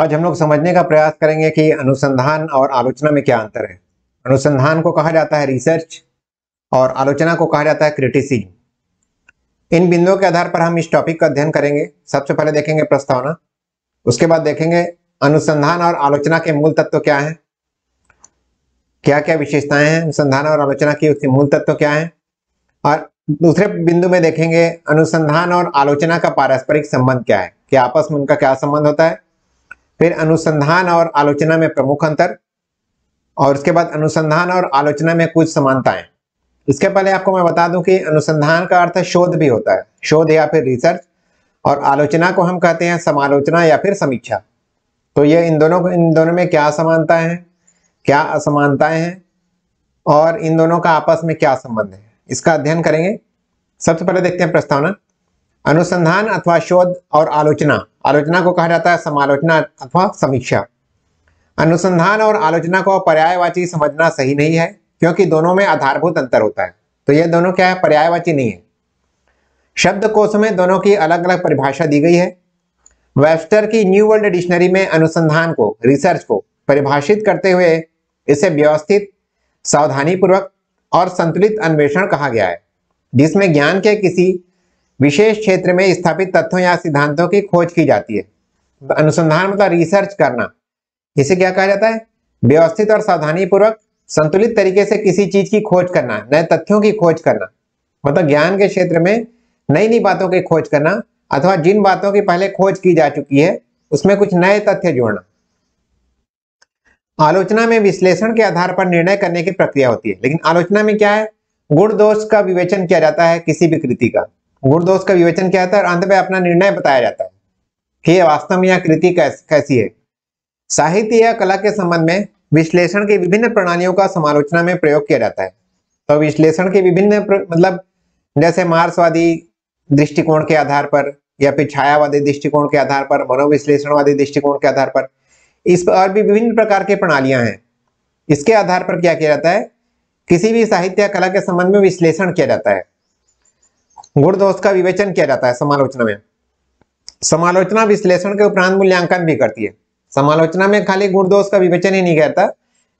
आज हम लोग समझने का प्रयास करेंगे कि अनुसंधान और आलोचना में क्या अंतर है अनुसंधान को कहा जाता है रिसर्च और आलोचना को कहा जाता है क्रिटिसिज्म इन बिंदुओं के आधार पर हम इस टॉपिक का अध्ययन करेंगे सबसे पहले देखेंगे प्रस्तावना उसके बाद देखेंगे अनुसंधान और आलोचना के मूल तत्व क्या है क्या क्या विशेषताएं हैं अनुसंधान और आलोचना की उसके मूल तत्व क्या है और दूसरे बिंदु में देखेंगे अनुसंधान और आलोचना का पारस्परिक संबंध क्या है कि आपस में उनका क्या संबंध होता है फिर अनुसंधान और आलोचना में प्रमुख अंतर और उसके बाद अनुसंधान और आलोचना में कुछ समानताएं इसके पहले आपको मैं बता दूं कि अनुसंधान का अर्थ शोध भी होता है शोध या फिर रिसर्च और आलोचना को हम कहते हैं समालोचना या फिर समीक्षा तो ये इन दोनों इन दोनों में क्या समानताएं हैं क्या असमानताएं हैं और इन दोनों का आपस में क्या संबंध है इसका अध्ययन करेंगे सबसे पहले देखते हैं प्रस्तावना अनुसंधान अथवा शोध और आलोचना आलोचना को कहा जाता है समालोचना अथवा समीक्षा अनुसंधान और आलोचना को पर्यायवाची समझना सही नहीं है क्योंकि दोनों में आधारभूत अंतर होता है तो ये दोनों क्या है पर्यायवाची नहीं है शब्द कोश में दोनों की अलग अलग परिभाषा दी गई है वेस्टर की न्यू वर्ल्ड डिक्शनरी में अनुसंधान को रिसर्च को परिभाषित करते हुए इसे व्यवस्थित सावधानीपूर्वक और संतुलित अन्वेषण कहा गया है जिसमें ज्ञान के किसी विशेष क्षेत्र में स्थापित तथ्यों या सिद्धांतों की खोज की जाती है तो अनुसंधान मतलब रिसर्च करना इसे क्या कहा जाता है व्यवस्थित और सावधानीपूर्वक संतुलित तरीके से किसी चीज की खोज करना नए तथ्यों की खोज करना मतलब ज्ञान के क्षेत्र में नई नई बातों की खोज करना अथवा जिन बातों की पहले खोज की जा चुकी है उसमें कुछ नए तथ्य जोड़ना आलोचना में विश्लेषण के आधार पर निर्णय करने की प्रक्रिया होती है लेकिन आलोचना में क्या है गुण दोष का विवेचन किया जाता है किसी भी कृति का गुण दोष का विवेचन किया जाता है और अंत में अपना निर्णय बताया जाता है कि यह वास्तव में यह कृति कैस, कैसी है साहित्य या कला के संबंध में विश्लेषण के विभिन्न प्रणालियों का समालोचना में प्रयोग किया जाता है तो विश्लेषण के विभिन्न मतलब जैसे मार्क्सवादी दृष्टिकोण के आधार पर या फिर छायावादी दृष्टिकोण के आधार पर मनोविश्लेषणवादी दृष्टिकोण के आधार पर इस पर और भी विभिन्न प्रकार की प्रणालियां हैं इसके आधार पर क्या किया जाता है किसी भी साहित्य या कला के संबंध में विश्लेषण किया जाता है गुण दोष का विवेचन किया जाता है समालोचना में समालोचना विश्लेषण के उपरांत मूल्यांकन भी करती है समालोचना में खाली गुण दोष का विवेचन ही नहीं किया जाता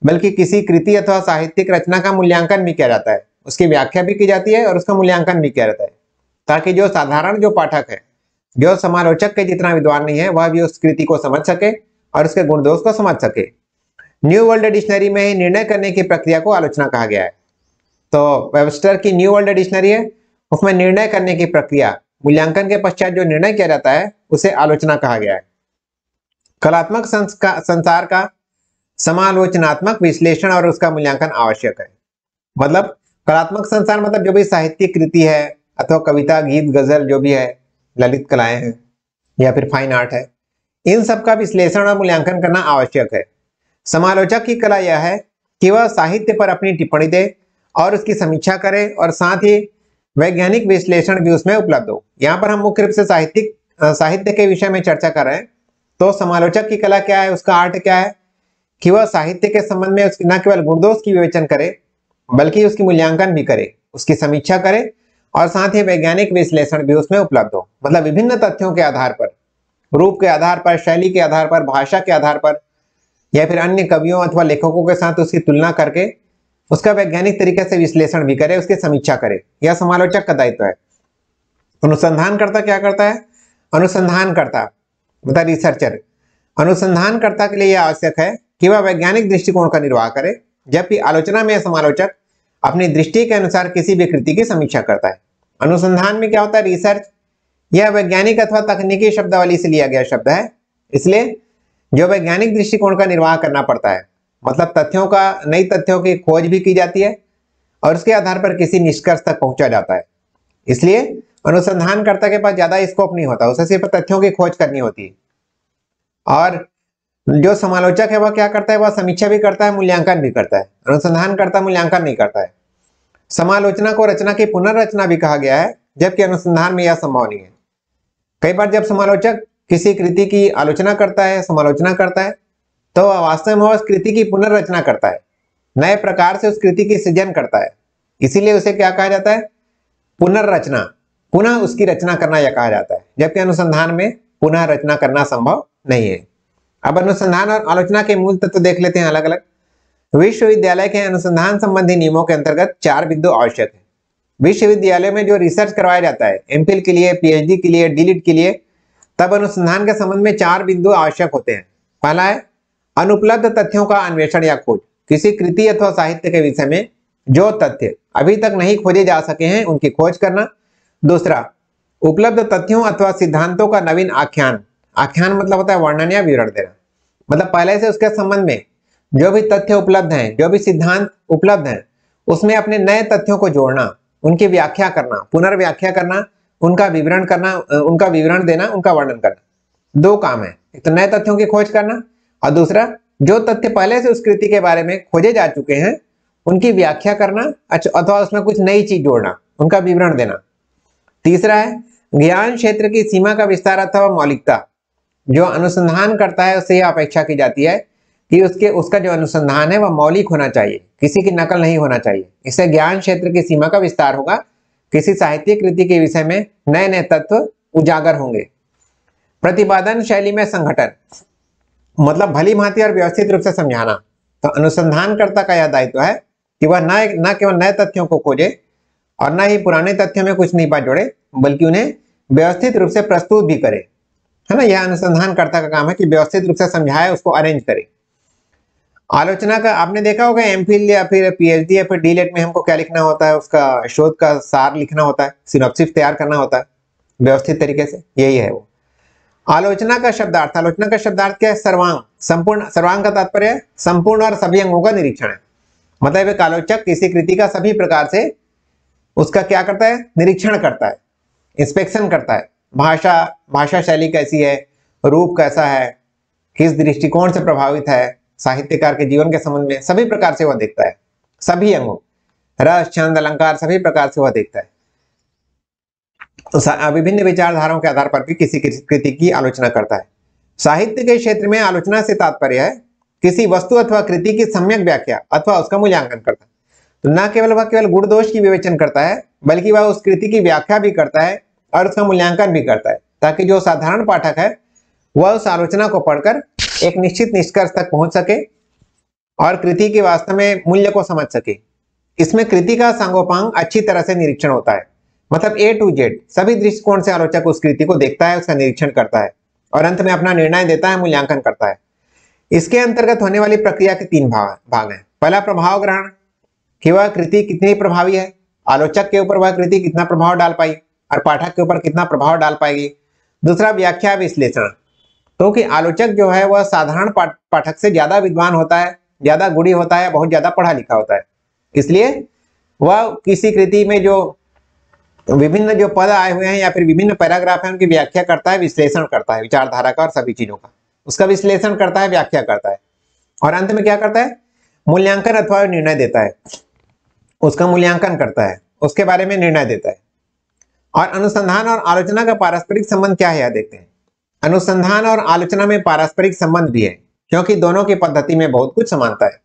बल्कि किसी कृति अथवा साहित्यिक रचना का मूल्यांकन भी किया जाता है उसकी व्याख्या भी की जाती है और उसका मूल्यांकन भी किया जाता है ताकि जो साधारण जो पाठक है जो समालोचक के जितना विद्वान नहीं है वह भी उस कृति को समझ सके और उसके गुण दोष को समझ सके न्यू वर्ल्ड डिक्शनरी में ही निर्णय करने की प्रक्रिया को आलोचना कहा गया है तो वेबस्टर की न्यू वर्ल्ड डिक्शनरी है उसमें निर्णय करने की प्रक्रिया मूल्यांकन के पश्चात जो निर्णय किया जाता है उसे आलोचना कहा गया है कलात्मक संसार का समालोचनात्मक विश्लेषण और उसका मूल्यांकन आवश्यक है मतलब कलात्मक संसार मतलब जो भी साहित्यिक कृति है अथवा कविता गीत गजल जो भी है ललित कलाएं हैं या फिर फाइन आर्ट है इन सब का विश्लेषण और मूल्यांकन करना आवश्यक है समालोचक की कला यह है कि वह साहित्य पर अपनी टिप्पणी दे और उसकी समीक्षा करे और साथ ही वैज्ञानिक विश्लेषण भी उसमें उपलब्ध हो यहाँ पर हम मुख्य रूप से साहित्यिक साहित्य के विषय में चर्चा कर रहे हैं तो समालोचक की कला क्या है उसका आर्ट क्या है कि वह साहित्य के संबंध में न केवल गुणदोष की विवेचन करे बल्कि उसकी मूल्यांकन भी करे उसकी समीक्षा करे और साथ ही वैज्ञानिक विश्लेषण भी उसमें उपलब्ध हो मतलब विभिन्न तथ्यों के आधार पर रूप के आधार पर शैली के आधार पर भाषा के आधार पर या फिर अन्य कवियों अथवा लेखकों के साथ उसकी तुलना करके उसका वैज्ञानिक तरीके से विश्लेषण भी करे उसकी समीक्षा करे यह समालोचक का दायित्व है अनुसंधानकर्ता क्या करता है अनुसंधानकर्ता मतलब रिसर्चर अनुसंधानकर्ता के लिए यह आवश्यक है कि वह वैज्ञानिक दृष्टिकोण का निर्वाह करे जबकि आलोचना में समालोचक अपनी दृष्टि के अनुसार किसी भी कृति की समीक्षा करता है अनुसंधान में क्या होता है रिसर्च यह वैज्ञानिक अथवा तकनीकी शब्दावली से लिया गया शब्द है इसलिए जो वैज्ञानिक दृष्टिकोण का निर्वाह करना पड़ता है मतलब तथ्यों का नई तथ्यों की खोज भी की जाती है और उसके आधार पर किसी निष्कर्ष तक पहुंचा जाता है इसलिए अनुसंधानकर्ता के पास ज्यादा स्कोप नहीं होता उसे सिर्फ तथ्यों की खोज करनी होती है और जो समालोचक है वह क्या करता है वह समीक्षा भी करता है मूल्यांकन भी करता है अनुसंधानकर्ता मूल्यांकन नहीं करता है समालोचना को रचना की पुनर्रचना भी कहा गया है जबकि अनुसंधान में यह संभव नहीं है कई बार जब समालोचक किसी कृति की आलोचना करता है समालोचना करता है तो वास्तव में वह उस कृति की पुनर्रचना करता है नए प्रकार से उस कृति की सृजन करता है इसीलिए उसे क्या कहा जाता है पुनर्रचना पुनः उसकी रचना करना यह कहा जाता है जबकि अनुसंधान में पुनः रचना करना संभव नहीं है अब अनुसंधान और आलोचना के मूल तत्व तो देख लेते हैं अलग अलग विश्वविद्यालय के अनुसंधान संबंधी नियमों के अंतर्गत चार बिंदु आवश्यक है विश्वविद्यालय में जो रिसर्च करवाया जाता है एमफिल के लिए पीएचडी के लिए डीलिट के लिए तब अनुसंधान के संबंध में चार बिंदु आवश्यक होते हैं पहला है अनुपलब्ध तथ्यों का अन्वेषण या खोज किसी कृति अथवा साहित्य के विषय में जो तथ्य अभी तक नहीं खोजे जा सके हैं उनकी खोज करना दूसरा उपलब्ध तथ्यों अथवा सिद्धांतों का नवीन आख्यान आख्यान मतलब होता है वर्णन या विवरण देना मतलब पहले से उसके संबंध में जो भी तथ्य उपलब्ध हैं जो भी सिद्धांत उपलब्ध हैं उसमें अपने नए तथ्यों को जोड़ना उनकी व्याख्या करना पुनर्व्याख्या करना उनका विवरण करना उनका विवरण देना उनका वर्णन करना दो काम है एक तो नए तथ्यों की खोज करना और दूसरा जो तथ्य पहले से उस कृति के बारे में खोजे जा चुके हैं उनकी व्याख्या करना अच्छा, अथवा उसमें कुछ नई चीज जोड़ना उनका विवरण देना तीसरा है ज्ञान क्षेत्र की सीमा का विस्तार अथवा मौलिकता जो अनुसंधान करता है उससे यह अपेक्षा की जाती है कि उसके उसका जो अनुसंधान है वह मौलिक होना चाहिए किसी की नकल नहीं होना चाहिए इससे ज्ञान क्षेत्र की सीमा का विस्तार होगा किसी साहित्य कृति के विषय में नए नए तत्व उजागर होंगे प्रतिपादन शैली में संगठन मतलब भली भांति और व्यवस्थित रूप से समझाना तो अनुसंधानकर्ता का यह दायित्व है कि वह न न केवल नए तथ्यों को खोजे और न ही पुराने तथ्यों में कुछ नहीं पा जोड़े बल्कि उन्हें व्यवस्थित रूप से प्रस्तुत भी करे है ना यह अनुसंधानकर्ता का काम है कि व्यवस्थित रूप से समझाए उसको अरेंज करे आलोचना का आपने देखा होगा एम या फिर पीएचडी या फिर डी e में हमको क्या लिखना होता है उसका शोध का सार लिखना होता है सिनोप्सिस तैयार करना होता है व्यवस्थित तरीके से यही है वो आलोचना का शब्दार्थ आलोचना का शब्दार्थ क्या है सर्वांग संपूर्ण सर्वांग का तात्पर्य संपूर्ण और सभी अंगों का निरीक्षण है मतलब एक आलोचक किसी कृति का सभी प्रकार से उसका क्या करता है निरीक्षण करता है इंस्पेक्शन करता है भाषा भाषा शैली कैसी है रूप कैसा है किस दृष्टिकोण से प्रभावित है साहित्यकार के जीवन के संबंध में सभी प्रकार से वह देखता है सभी अंगों रस छंद अलंकार सभी प्रकार से वह देखता है तो विभिन्न विचारधाराओं के आधार पर भी किसी कृति की आलोचना करता है साहित्य के क्षेत्र में आलोचना से तात्पर्य है किसी वस्तु अथवा कृति की सम्यक व्याख्या अथवा उसका मूल्यांकन है तो न केवल वह केवल गुण दोष की विवेचन करता है बल्कि वह उस कृति की व्याख्या भी करता है और उसका मूल्यांकन भी करता है ताकि जो साधारण पाठक है वह उस आलोचना को पढ़कर एक निश्चित निष्कर्ष तक पहुंच सके और कृति के वास्तव में मूल्य को समझ सके इसमें कृति का सांगोपांग अच्छी तरह से निरीक्षण होता है मतलब ए टू जेड सभी दृष्टिकोण से आलोचक उस कृति को देखता है उसका निरीक्षण करता है और अंत में अपना निर्णय देता है मूल्यांकन करता है इसके अंतर्गत होने वाली प्रक्रिया के तीन भाग भाग हैं पहला प्रभाव ग्रहण कि वह कृति कितनी प्रभावी है आलोचक के ऊपर वह कृति कितना प्रभाव डाल पाई और पाठक के ऊपर कितना प्रभाव डाल पाएगी दूसरा व्याख्या विश्लेषण क्योंकि तो आलोचक जो है वह साधारण पाठक से ज्यादा विद्वान होता है ज्यादा गुड़ी होता है बहुत ज्यादा पढ़ा लिखा होता है इसलिए वह किसी कृति में जो विभिन्न जो पद आए हुए हैं या फिर विभिन्न पैराग्राफ है उनकी व्याख्या करता है विश्लेषण करता है विचारधारा का और सभी चीजों का उसका विश्लेषण करता है व्याख्या करता है और अंत में क्या करता है मूल्यांकन अथवा निर्णय देता है उसका मूल्यांकन करता है उसके बारे में निर्णय देता है और अनुसंधान और आलोचना का पारस्परिक संबंध क्या है यह देखते हैं अनुसंधान और आलोचना में पारस्परिक संबंध भी है क्योंकि दोनों की पद्धति में बहुत कुछ समानता है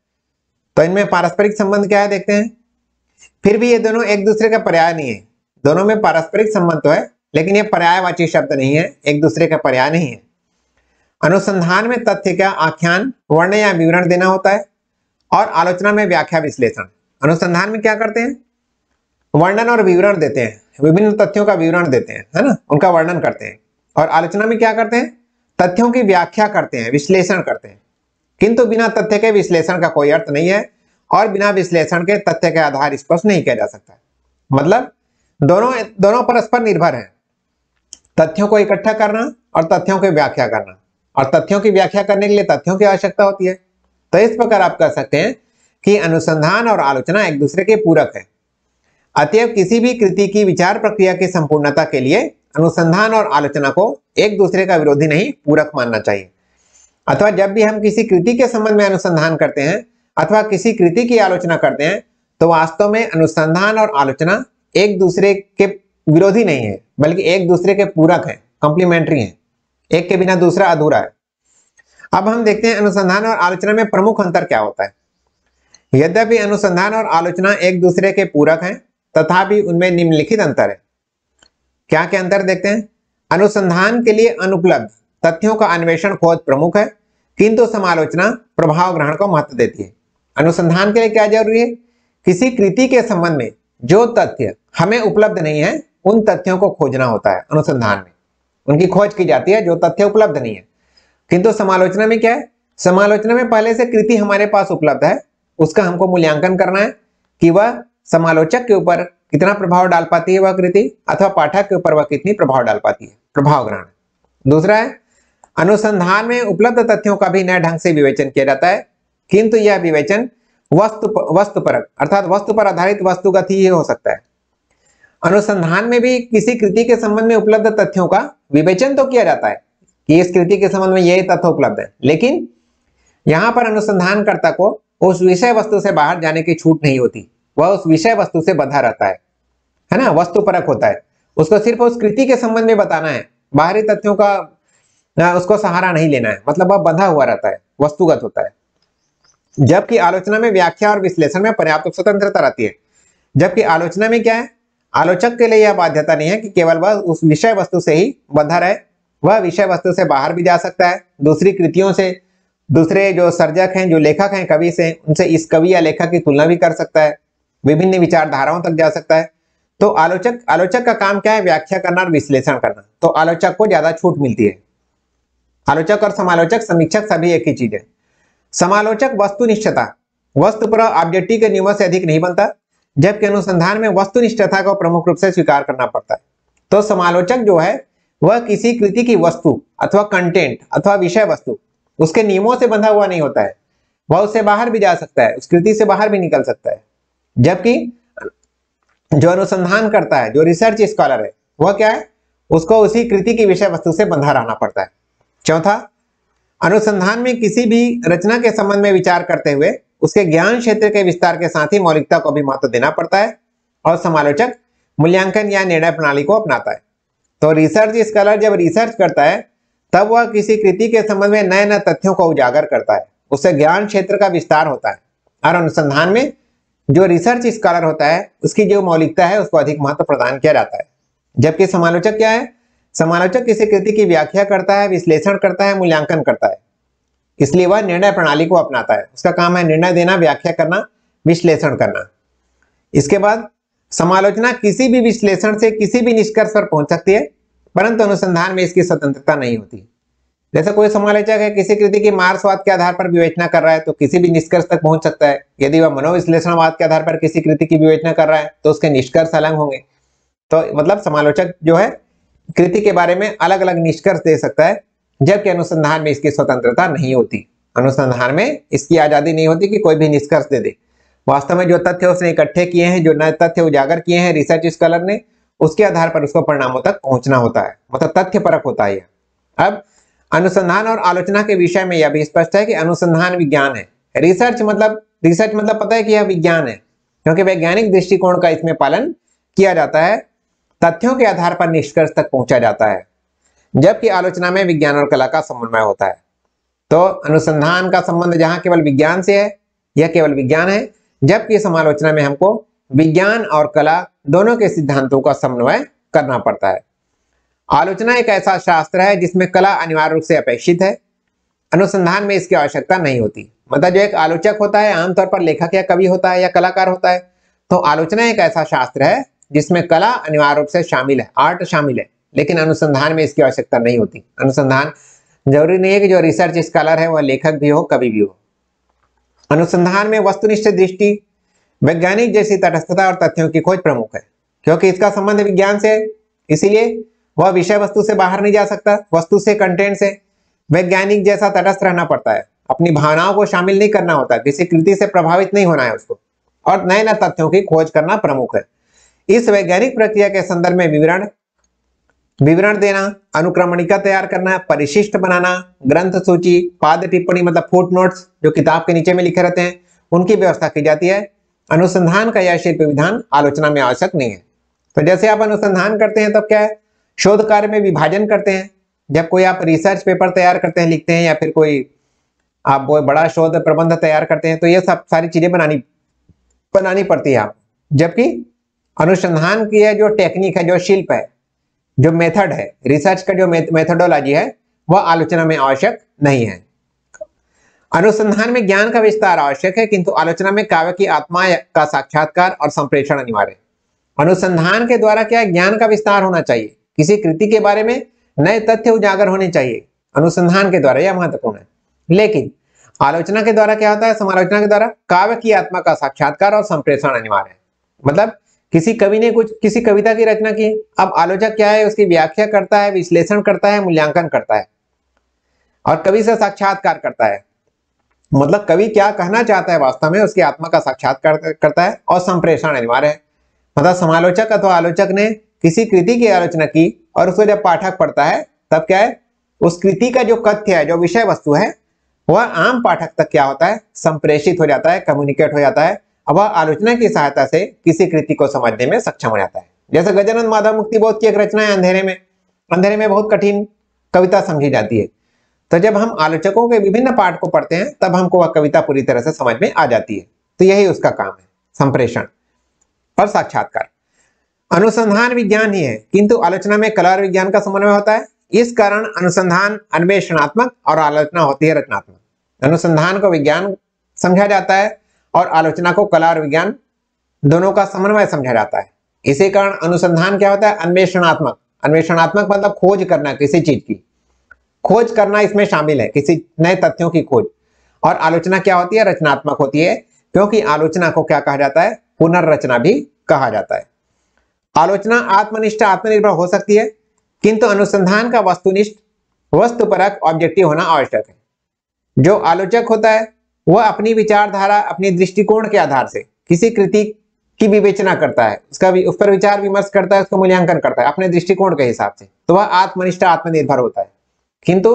तो इनमें पारस्परिक संबंध क्या है देखते हैं फिर भी ये दोनों एक दूसरे का पर्याय नहीं है दोनों में पारस्परिक संबंध तो है लेकिन यह पर्यायवाची शब्द नहीं है एक दूसरे का पर्याय नहीं है अनुसंधान में तथ्य का आख्यान वर्ण या विवरण देना होता है और आलोचना में व्याख्या विश्लेषण अनुसंधान में क्या करते हैं वर्णन और विवरण देते हैं विभिन्न तथ्यों का विवरण देते हैं है ना उनका वर्णन करते हैं और आलोचना में क्या करते हैं तथ्यों की व्याख्या करते हैं विश्लेषण करते हैं किंतु बिना तथ्य के विश्लेषण का कोई अर्थ नहीं है और बिना विश्लेषण के तथ्य के आधार स्पष्ट नहीं किया जा सकता मतलब दोनों दोनों परस्पर निर्भर हैं तथ्यों को इकट्ठा करना और तथ्यों की व्याख्या करना और तथ्यों की व्याख्या करने के लिए तथ्यों की आवश्यकता होती है तो इस प्रकार आप कह सकते हैं कि अनुसंधान और आलोचना एक दूसरे के पूरक है अतएव किसी भी कृति की विचार प्रक्रिया की संपूर्णता के लिए अनुसंधान और आलोचना को एक दूसरे का विरोधी नहीं पूरक मानना चाहिए अथवा जब भी हम किसी कृति के संबंध में अनुसंधान करते हैं अथवा किसी कृति की आलोचना करते हैं तो वास्तव में अनुसंधान और आलोचना एक दूसरे के विरोधी नहीं है बल्कि एक दूसरे के पूरक है कॉम्प्लीमेंट्री है एक के बिना दूसरा अधूरा है अब हम देखते हैं अनुसंधान और आलोचना में प्रमुख अंतर क्या होता है यद्यपि अनुसंधान और आलोचना एक दूसरे के पूरक हैं तथापि उनमें निम्नलिखित अंतर है क्या क्या अंतर देखते हैं अनुसंधान के लिए अनुपलब्ध तथ्यों का अन्वेषण खोज प्रमुख है किंतु समालोचना प्रभाव ग्रहण को महत्व देती है अनुसंधान के लिए क्या जरूरी है किसी कृति के संबंध में जो तथ्य हमें उपलब्ध नहीं है उन तथ्यों को खोजना होता है अनुसंधान में उनकी खोज की जाती है जो तथ्य उपलब्ध नहीं है किंतु समालोचना में क्या है समालोचना में पहले से कृति हमारे पास उपलब्ध है उसका हमको मूल्यांकन करना है कि वह समालोचक के ऊपर कितना प्रभाव डाल पाती है वह कृति अथवा पाठक के ऊपर वह कितनी प्रभाव डाल पाती है प्रभाव ग्रहण दूसरा है अनुसंधान में उपलब्ध तथ्यों का भी नए ढंग से विवेचन किया जाता है किंतु यह विवेचन वस्तु वस्तु पर अर्थात वस्तु पर आधारित वस्तुगत ही हो सकता है अनुसंधान में भी किसी कृति के संबंध में उपलब्ध तथ्यों का विवेचन तो किया जाता है कि इस कृति के संबंध में यही तथ्य उपलब्ध है लेकिन यहां पर अनुसंधानकर्ता को उस विषय वस्तु से बाहर जाने की छूट नहीं होती वह उस विषय वस्तु से बंधा रहता है है ना वस्तु परक होता है उसको सिर्फ उस कृति के संबंध में बताना है बाहरी तथ्यों का ना उसको सहारा नहीं लेना है मतलब वह बंधा हुआ रहता है वस्तुगत होता है जबकि आलोचना में व्याख्या और विश्लेषण में पर्याप्त स्वतंत्रता रहती है जबकि आलोचना में क्या है आलोचक के लिए यह बाध्यता नहीं है कि केवल वह उस विषय वस्तु से ही बंधा रहे वह विषय वस्तु से बाहर भी जा सकता है दूसरी कृतियों से दूसरे जो सर्जक हैं जो लेखक हैं कवि से उनसे इस कवि या लेखक की तुलना भी कर सकता है विभिन्न विचारधाराओं तक जा सकता है तो आलोचक आलोचक का काम क्या है व्याख्या करना और विश्लेषण करना तो आलोचक को ज्यादा छूट मिलती है आलोचक और समालोचक समीक्षक सभी एक ही चीज है समालोचक वस्तु निश्चता वस्तु पर ऑब्जेक्टिव के नियमों से अधिक नहीं बनता जबकि अनुसंधान में वस्तुनिष्ठता को प्रमुख रूप से स्वीकार करना पड़ता है तो समालोचक जो है वह किसी कृति की वस्तु अथवा कंटेंट अथवा विषय वस्तु उसके नियमों से बंधा हुआ नहीं होता है वह उससे बाहर भी जा सकता है उस कृति से बाहर भी निकल सकता है जबकि जो अनुसंधान करता है जो रिसर्च स्कॉलर है वह क्या है उसको उसी कृति की विषय वस्तु से बंधा रहना पड़ता है चौथा अनुसंधान में किसी भी रचना के संबंध में विचार करते हुए उसके ज्ञान क्षेत्र के विस्तार के साथ ही मौलिकता को भी महत्व देना पड़ता है और समालोचक मूल्यांकन या निर्णय प्रणाली को अपनाता है तो रिसर्च स्कॉलर जब रिसर्च करता है तब वह किसी कृति के संबंध में नए नए तथ्यों को उजागर करता है उससे ज्ञान क्षेत्र का विस्तार होता है और अनुसंधान में जो रिसर्च स्कॉलर होता है उसकी जो मौलिकता है उसको अधिक महत्व प्रदान किया जाता है जबकि समालोचक क्या है समालोचक किसी कृति की व्याख्या करता है विश्लेषण करता है मूल्यांकन करता है इसलिए वह निर्णय प्रणाली को अपनाता है उसका काम है निर्णय देना व्याख्या करना विश्लेषण करना इसके बाद समालोचना किसी भी विश्लेषण से किसी भी निष्कर्ष पर पहुंच सकती है परंतु अनुसंधान में इसकी स्वतंत्रता नहीं होती जैसे कोई समालोचक है किसी कृति की मार्क्सवाद के आधार पर विवेचना कर रहा है तो किसी भी निष्कर्ष तक पहुंच सकता है यदि वह मनोविश्लेषणवाद के आधार पर किसी कृति की विवेचना कर रहा है तो उसके निष्कर्ष अलग होंगे तो मतलब समालोचक जो है कृति के बारे में अलग अलग निष्कर्ष दे सकता है जबकि अनुसंधान में इसकी स्वतंत्रता नहीं होती अनुसंधान में इसकी आज़ादी नहीं होती कि कोई भी निष्कर्ष दे दे वास्तव में जो तथ्य उसने इकट्ठे किए हैं जो नए तथ्य उजागर किए हैं रिसर्च स्कॉलर ने उसके आधार पर उसको परिणामों तक पहुंचना होता है मतलब तथ्य परक होता है अब अनुसंधान और आलोचना के विषय में यह भी स्पष्ट है कि अनुसंधान विज्ञान है रिसर्च मतलब रिसर्च मतलब पता है कि यह विज्ञान है क्योंकि वैज्ञानिक दृष्टिकोण का इसमें पालन किया जाता है तथ्यों के आधार पर निष्कर्ष तक पहुंचा जाता है जबकि आलोचना में विज्ञान और कला का समन्वय होता है तो अनुसंधान का संबंध जहां केवल विज्ञान से है यह केवल विज्ञान है जबकि समालोचना में हमको विज्ञान और कला दोनों के सिद्धांतों का समन्वय करना पड़ता है आलोचना एक ऐसा शास्त्र है जिसमें कला अनिवार्य रूप से अपेक्षित है अनुसंधान में इसकी आवश्यकता नहीं होती मतलब जो एक आलोचक होता है आमतौर पर लेखक या कवि होता है या कलाकार होता है तो आलोचना एक ऐसा शास्त्र है जिसमें कला अनिवार्य रूप से शामिल है आर्ट शामिल है लेकिन अनुसंधान में इसकी आवश्यकता नहीं होती अनुसंधान जरूरी नहीं है कि जो रिसर्च स्कॉलर है वह लेखक भी हो कभी भी हो अनुसंधान में वस्तुनिष्ठ दृष्टि वैज्ञानिक जैसी तटस्थता और तथ्यों की खोज प्रमुख है क्योंकि इसका संबंध विज्ञान से है इसीलिए वह विषय वस्तु से बाहर नहीं जा सकता वस्तु से कंटेंट से वैज्ञानिक जैसा तटस्थ रहना पड़ता है अपनी भावनाओं को शामिल नहीं करना होता किसी कृति से प्रभावित नहीं होना है उसको और नए नए तथ्यों की खोज करना प्रमुख है इस वैज्ञानिक प्रक्रिया के संदर्भ में विवरण विवरण देना अनुक्रमणिका तैयार करना परिशिष्ट बनाना ग्रंथ सूची पाद टिप्पणी मतलब फुट नोट्स जो किताब के नीचे में लिखे रहते हैं उनकी व्यवस्था की जाती है अनुसंधान का यह शिल्प विधान आलोचना में आवश्यक नहीं है तो जैसे आप अनुसंधान करते हैं तब तो क्या है शोध कार्य में विभाजन करते हैं जब कोई आप रिसर्च पेपर तैयार करते हैं लिखते हैं या फिर कोई आप वो बड़ा शोध प्रबंध तैयार करते हैं तो ये सब सारी चीजें बनानी बनानी पड़ती है आप जबकि अनुसंधान की है जो टेक्निक है जो शिल्प है जो मेथड है रिसर्च का जो मेथडोलॉजी है वह आलोचना में आवश्यक नहीं है अनुसंधान में ज्ञान का विस्तार आवश्यक है किंतु आलोचना में काव्य की आत्मा का साक्षात्कार और संप्रेषण अनिवार्य अनुसंधान के द्वारा क्या ज्ञान का विस्तार होना चाहिए किसी कृति के बारे में नए तथ्य उजागर होने चाहिए अनुसंधान के द्वारा यह महत्वपूर्ण है लेकिन आलोचना के द्वारा क्या होता है समालोचना के द्वारा काव्य की आत्मा का साक्षात्कार और संप्रेषण अनिवार्य है मतलब किसी कवि ने कुछ किसी कविता की रचना की अब आलोचक क्या है उसकी व्याख्या करता है विश्लेषण करता है मूल्यांकन करता है और कवि से साक्षात्कार करता है मतलब कवि क्या कहना चाहता है वास्तव में उसकी आत्मा का साक्षात्कार करता है और संप्रेषण अनिवार्य है मतलब समालोचक अथवा आलोचक ने किसी कृति की आलोचना की और उसको जब पाठक पढ़ता है तब क्या है उस कृति का जो कथ्य है जो विषय वस्तु है वह आम पाठक तक क्या होता है संप्रेषित हो जाता है कम्युनिकेट हो जाता है अब आलोचना की सहायता से किसी कृति को समझने में सक्षम हो जाता है जैसे गजानंद माधव मुक्ति बोध की एक रचना है अंधेरे में अंधेरे में बहुत कठिन कविता समझी जाती है तो जब हम आलोचकों के विभिन्न पाठ को पढ़ते हैं तब हमको वह कविता पूरी तरह से समझ में आ जाती है तो यही उसका काम है संप्रेषण और साक्षात्कार अनुसंधान विज्ञान ही है किंतु आलोचना में कला और विज्ञान का समन्वय होता है इस कारण अनुसंधान अन्वेषणात्मक और आलोचना होती है रचनात्मक अनुसंधान को विज्ञान समझा जाता है और आलोचना को कला और विज्ञान दोनों का समन्वय समझा जाता है इसी कारण अनुसंधान क्या होता है अन्वेषणात्मक अन्वेषणात्मक मतलब खोज करना किसी चीज की खोज करना इसमें शामिल है किसी नए तथ्यों की खोज और आलोचना क्या होती है रचनात्मक होती है क्योंकि आलोचना को क्या कहा जाता है पुनर्रचना भी कहा जाता है आलोचना आत्मनिष्ठ आत्मनिर्भर हो सकती है किंतु अनुसंधान का वस्तुनिष्ठ वस्तुपरक ऑब्जेक्टिव होना आवश्यक है जो आलोचक होता है वह अपनी विचारधारा अपने दृष्टिकोण के आधार से किसी कृति की विवेचना करता है उसका भी उस पर विचार विमर्श करता है उसका मूल्यांकन करता है अपने दृष्टिकोण के हिसाब से तो वह आत्मनिष्ठ आत्मनिर्भर होता है किंतु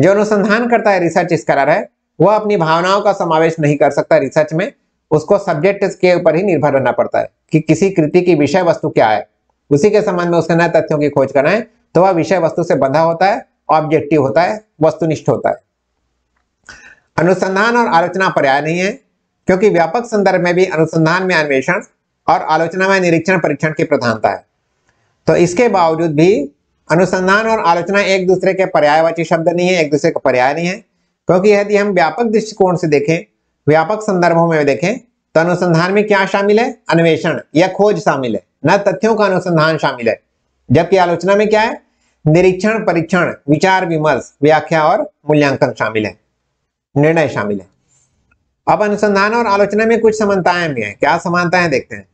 जो अनुसंधान करता है रिसर्च स्कॉलर है वह अपनी भावनाओं का समावेश नहीं कर सकता रिसर्च में उसको सब्जेक्ट के ऊपर ही निर्भर रहना पड़ता है कि किसी कृति की विषय वस्तु क्या है उसी के संबंध में उसके नए तथ्यों की खोज करना है तो वह विषय वस्तु से बंधा होता है ऑब्जेक्टिव होता है वस्तुनिष्ठ होता है अनुसंधान और आलोचना पर्याय नहीं है क्योंकि व्यापक संदर्भ में भी अनुसंधान में अन्वेषण और आलोचना में निरीक्षण परीक्षण की प्रधानता है तो इसके बावजूद भी अनुसंधान और आलोचना एक दूसरे के पर्यायवाची शब्द नहीं है एक दूसरे का पर्याय नहीं है क्योंकि यदि हम व्यापक दृष्टिकोण से देखें व्यापक संदर्भों में देखें तो अनुसंधान में क्या शामिल है अन्वेषण या खोज शामिल है न तथ्यों का अनुसंधान शामिल है जबकि आलोचना में क्या है निरीक्षण परीक्षण विचार विमर्श व्याख्या और मूल्यांकन शामिल है निर्णय शामिल है अब अनुसंधान और आलोचना में कुछ समानताएं भी हैं क्या समानताएं देखते हैं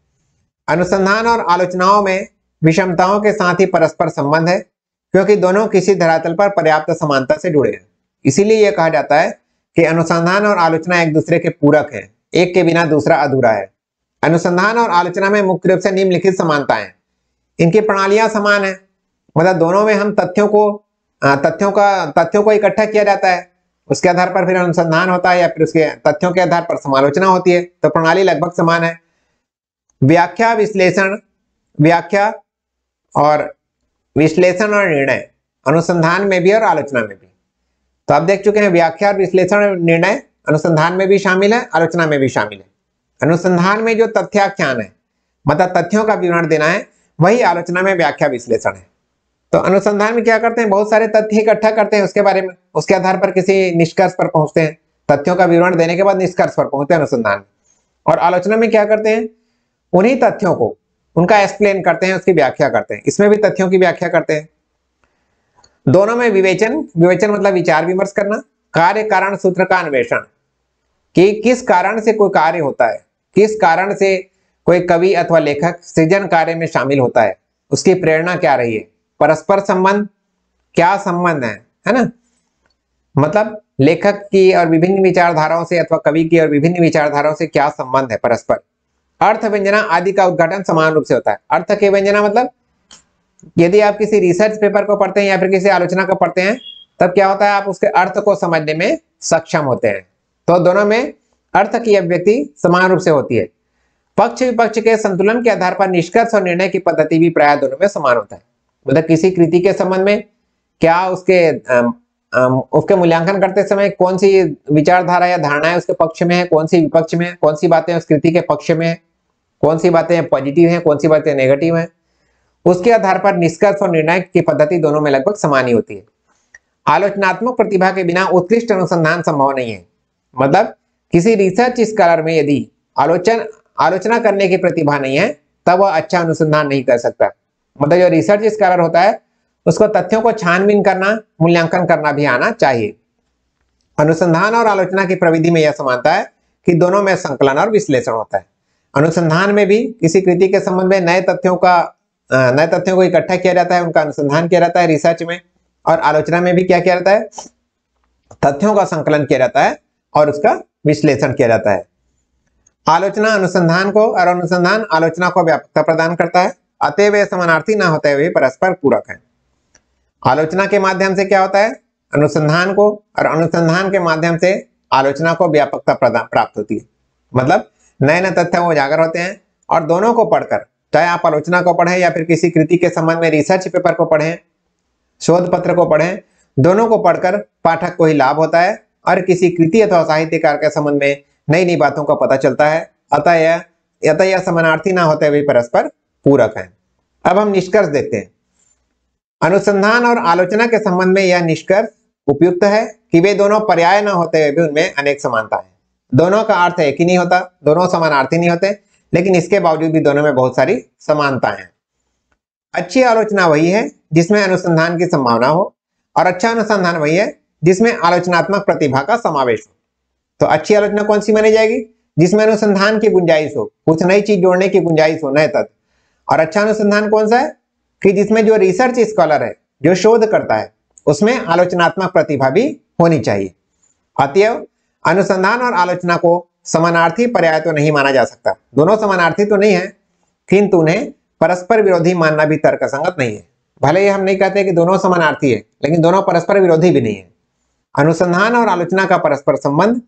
अनुसंधान और आलोचनाओं में विषमताओं के साथ ही परस्पर संबंध है क्योंकि दोनों किसी धरातल पर पर्याप्त समानता से जुड़े हैं इसीलिए यह कहा जाता है कि अनुसंधान और आलोचना एक दूसरे के पूरक है एक के बिना दूसरा अधूरा है अनुसंधान और आलोचना में मुख्य रूप से निम्नलिखित समानताएं इनकी प्रणालियां समान है मतलब दोनों में हम तथ्यों को तथ्यों का तथ्यों को इकट्ठा किया जाता है उसके आधार पर फिर अनुसंधान होता है या फिर उसके तथ्यों के आधार पर समालोचना होती है तो प्रणाली लगभग समान है व्याख्या विश्लेषण व्याख्या और विश्लेषण और निर्णय अनुसंधान में भी और आलोचना में भी तो आप देख चुके हैं व्याख्या और विश्लेषण निर्णय अनुसंधान में भी शामिल है आलोचना में भी शामिल है अनुसंधान में जो तथ्याख्यान है मतलब तथ्यों का विवरण देना है वही आलोचना में व्याख्या विश्लेषण है तो अनुसंधान में क्या करते हैं बहुत सारे तथ्य इकट्ठा करते हैं उसके बारे में उसके आधार पर किसी निष्कर्ष पर पहुंचते हैं तथ्यों का विवरण देने के बाद निष्कर्ष पर पहुंचते हैं अनुसंधान और आलोचना में क्या करते हैं उन्हीं तथ्यों को उनका एक्सप्लेन करते हैं उसकी व्याख्या करते हैं इसमें भी तथ्यों की व्याख्या करते हैं दोनों में विवेचन विवेचन मतलब विचार विमर्श करना कार्य कारण सूत्र का अन्वेषण कि किस कारण से कोई कार्य होता है किस कारण से कोई कवि अथवा लेखक सृजन कार्य में शामिल होता है उसकी प्रेरणा क्या रही है परस्पर संबंध क्या संबंध है है ना मतलब लेखक की और विभिन्न विचारधाराओं से अथवा कवि की और विभिन्न विचारधाराओं से क्या संबंध है परस्पर अर्थ व्यंजना आदि का उद्घाटन समान रूप से होता है अर्थ के व्यंजना मतलब यदि आप किसी रिसर्च पेपर को पढ़ते हैं या फिर किसी आलोचना को पढ़ते हैं तब क्या होता है आप उसके अर्थ को समझने में सक्षम होते हैं तो दोनों में अर्थ की अभिव्यक्ति समान रूप से होती है पक्ष विपक्ष के संतुलन के आधार पर निष्कर्ष और निर्णय की पद्धति भी प्राय दोनों में समान होता है मतलब किसी कृति के संबंध में क्या उसके उसके मूल्यांकन करते समय कौन सी विचारधारा या धारणाएं उसके पक्ष में है कौन सी विपक्ष में है कौन सी बातें उस कृति के पक्ष में है कौन सी बातें पॉजिटिव हैं कौन सी बातें नेगेटिव हैं उसके आधार पर निष्कर्ष और निर्णय की पद्धति दोनों में लगभग समान ही होती है आलोचनात्मक प्रतिभा के बिना उत्कृष्ट अनुसंधान संभव नहीं है मतलब किसी रिसर्च स्कॉलर में यदि आलोचन आलोचना करने की प्रतिभा नहीं है तब वह अच्छा अनुसंधान नहीं कर सकता मतलब जो रिसर्च स्कॉलर होता है उसको तथ्यों को छानबीन करना मूल्यांकन करना भी आना चाहिए अनुसंधान और आलोचना की प्रविधि में यह समानता है कि दोनों में संकलन और विश्लेषण होता है अनुसंधान में भी किसी कृति के संबंध में नए तथ्यों का नए तथ्यों को इकट्ठा किया जाता है उनका अनुसंधान किया जाता है रिसर्च में और आलोचना में भी क्या किया जाता है तथ्यों का संकलन किया जाता है और उसका विश्लेषण किया जाता है आलोचना अनुसंधान को और अनुसंधान आलोचना को व्यापकता प्रदान करता है अतः वे समानार्थी ना होते हुए परस्पर पूरक है आलोचना के माध्यम से क्या होता है अनुसंधान को और अनुसंधान के माध्यम से आलोचना को व्यापकता प्राप्त होती है मतलब नए नए तथ्य वो उजागर होते हैं और दोनों को पढ़कर चाहे आप आलोचना को पढ़ें या फिर किसी कृति के संबंध में रिसर्च पेपर को पढ़ें शोध पत्र को पढ़ें दोनों को पढ़कर पाठक को ही लाभ होता है और किसी कृति अथवा साहित्यकार के संबंध में नई नई बातों का पता चलता है अतः यह अतः यह समानार्थी ना होते हुए परस्पर पूरक है अब हम निष्कर्ष देते हैं अनुसंधान और आलोचना के संबंध में यह निष्कर्ष उपयुक्त है कि वे दोनों पर्याय न होते हुए भी उनमें अनेक समानता है दोनों का अर्थ एक ही नहीं होता दोनों समान ही नहीं होते लेकिन इसके बावजूद भी दोनों में बहुत सारी समानता है अच्छी आलोचना वही है जिसमें अनुसंधान की संभावना हो और अच्छा अनुसंधान वही है जिसमें आलोचनात्मक प्रतिभा का समावेश हो तो अच्छी आलोचना कौन सी मानी जाएगी जिसमें अनुसंधान की गुंजाइश हो कुछ नई चीज जोड़ने की गुंजाइश हो नए तत्व और अच्छा अनुसंधान कौन सा है कि जिसमें जो रिसर्च स्कॉलर है जो शोध करता है उसमें आलोचनात्मक प्रतिभा भी होनी चाहिए अतएव अनुसंधान और आलोचना को समानार्थी पर्याय तो नहीं माना जा सकता दोनों समानार्थी तो नहीं है किंतु उन्हें परस्पर विरोधी मानना भी तर्कसंगत नहीं है भले ही हम नहीं कहते कि दोनों समानार्थी है लेकिन दोनों परस्पर विरोधी भी नहीं है अनुसंधान और आलोचना का परस्पर संबंध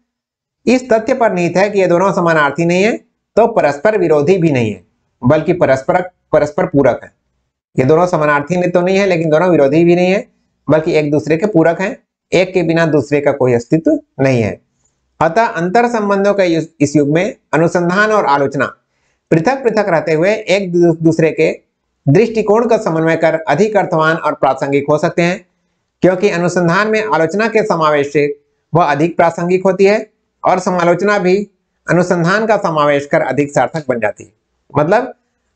इस तथ्य पर निहित है कि ये दोनों समानार्थी नहीं है तो परस्पर विरोधी भी नहीं है बल्कि परस्पर परस्पर पूरक है ये दोनों समानार्थी तो नहीं है लेकिन दोनों विरोधी भी नहीं है बल्कि एक दूसरे के पूरक हैं एक के बिना दूसरे का कोई अस्तित्व नहीं है अतः अंतर संबंधों के इस युग में अनुसंधान और आलोचना पृथक पृथक रहते हुए एक दूसरे के दृष्टिकोण का समन्वय कर अधिक अर्थवान और प्रासंगिक हो सकते हैं क्योंकि अनुसंधान में आलोचना के समावेश से वह अधिक प्रासंगिक होती है और समालोचना भी अनुसंधान का समावेश कर अधिक सार्थक बन जाती है मतलब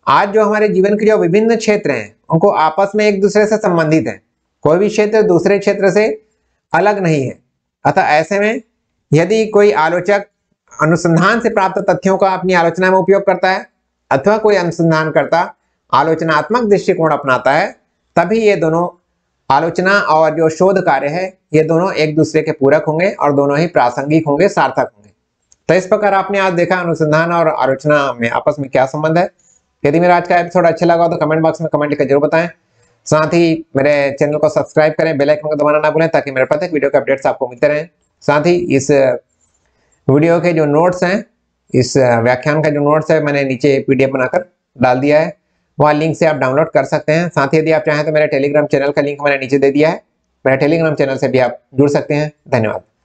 आज जो हमारे जीवन के जो विभिन्न क्षेत्र हैं उनको आपस में एक दूसरे से संबंधित है कोई भी क्षेत्र दूसरे क्षेत्र से अलग नहीं है अतः ऐसे में यदि कोई आलोचक अनुसंधान से प्राप्त तथ्यों का अपनी आलोचना में उपयोग करता है अथवा कोई अनुसंधान करता आलोचनात्मक दृष्टिकोण अपनाता है तभी ये दोनों आलोचना और जो शोध कार्य है ये दोनों एक दूसरे के पूरक होंगे और दोनों ही प्रासंगिक होंगे सार्थक तो इस प्रकार आपने आज देखा अनुसंधान और आलोचना में आपस में क्या संबंध है यदि मेरा आज का एपिसोड अच्छा लगा तो कमेंट बॉक्स में कमेंट लिखकर जरूर बताएं साथ ही मेरे चैनल को सब्सक्राइब करें बेल आइकन को दबाना ना भूलें ताकि मेरे प्रत्येक वीडियो के अपडेट्स आपको मिलते रहें साथ ही इस वीडियो uh, के जो नोट्स हैं इस uh, व्याख्यान का जो नोट्स है मैंने नीचे पीडीएफ बनाकर डाल दिया है वहाँ लिंक से आप डाउनलोड कर सकते हैं साथ ही यदि आप चाहें तो मेरे टेलीग्राम चैनल का लिंक मैंने नीचे दे दिया है मेरे टेलीग्राम चैनल से भी आप जुड़ सकते हैं धन्यवाद